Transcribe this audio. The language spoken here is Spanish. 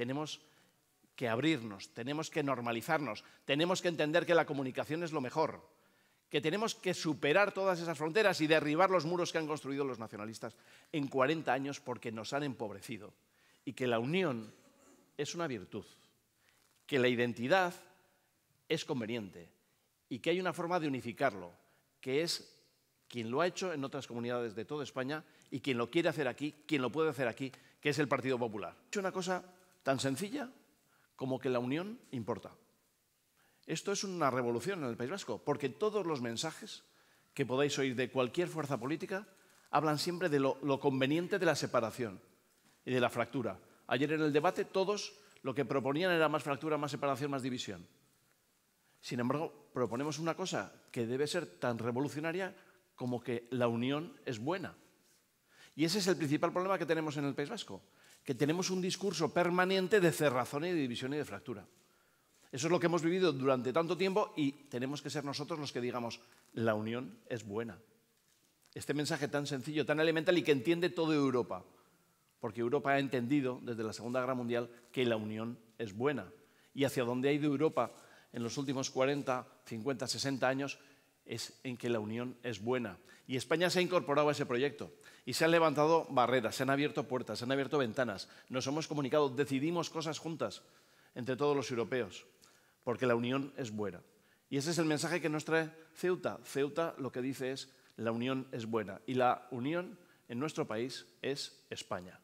tenemos que abrirnos, tenemos que normalizarnos, tenemos que entender que la comunicación es lo mejor, que tenemos que superar todas esas fronteras y derribar los muros que han construido los nacionalistas en 40 años porque nos han empobrecido y que la unión es una virtud, que la identidad es conveniente y que hay una forma de unificarlo, que es quien lo ha hecho en otras comunidades de toda España y quien lo quiere hacer aquí, quien lo puede hacer aquí, que es el Partido Popular. He hecho una cosa tan sencilla como que la unión importa. Esto es una revolución en el País Vasco, porque todos los mensajes que podáis oír de cualquier fuerza política hablan siempre de lo, lo conveniente de la separación y de la fractura. Ayer en el debate todos lo que proponían era más fractura, más separación, más división. Sin embargo, proponemos una cosa que debe ser tan revolucionaria como que la unión es buena. Y ese es el principal problema que tenemos en el País Vasco, que tenemos un discurso permanente de cerrazón y de división y de fractura. Eso es lo que hemos vivido durante tanto tiempo y tenemos que ser nosotros los que digamos, la unión es buena. Este mensaje tan sencillo, tan elemental y que entiende toda Europa, porque Europa ha entendido desde la Segunda Guerra Mundial que la unión es buena. Y hacia dónde ha ido Europa en los últimos 40, 50, 60 años es en que la unión es buena. Y España se ha incorporado a ese proyecto y se han levantado barreras, se han abierto puertas, se han abierto ventanas, nos hemos comunicado, decidimos cosas juntas entre todos los europeos, porque la unión es buena. Y ese es el mensaje que nos trae Ceuta. Ceuta lo que dice es, la unión es buena y la unión en nuestro país es España.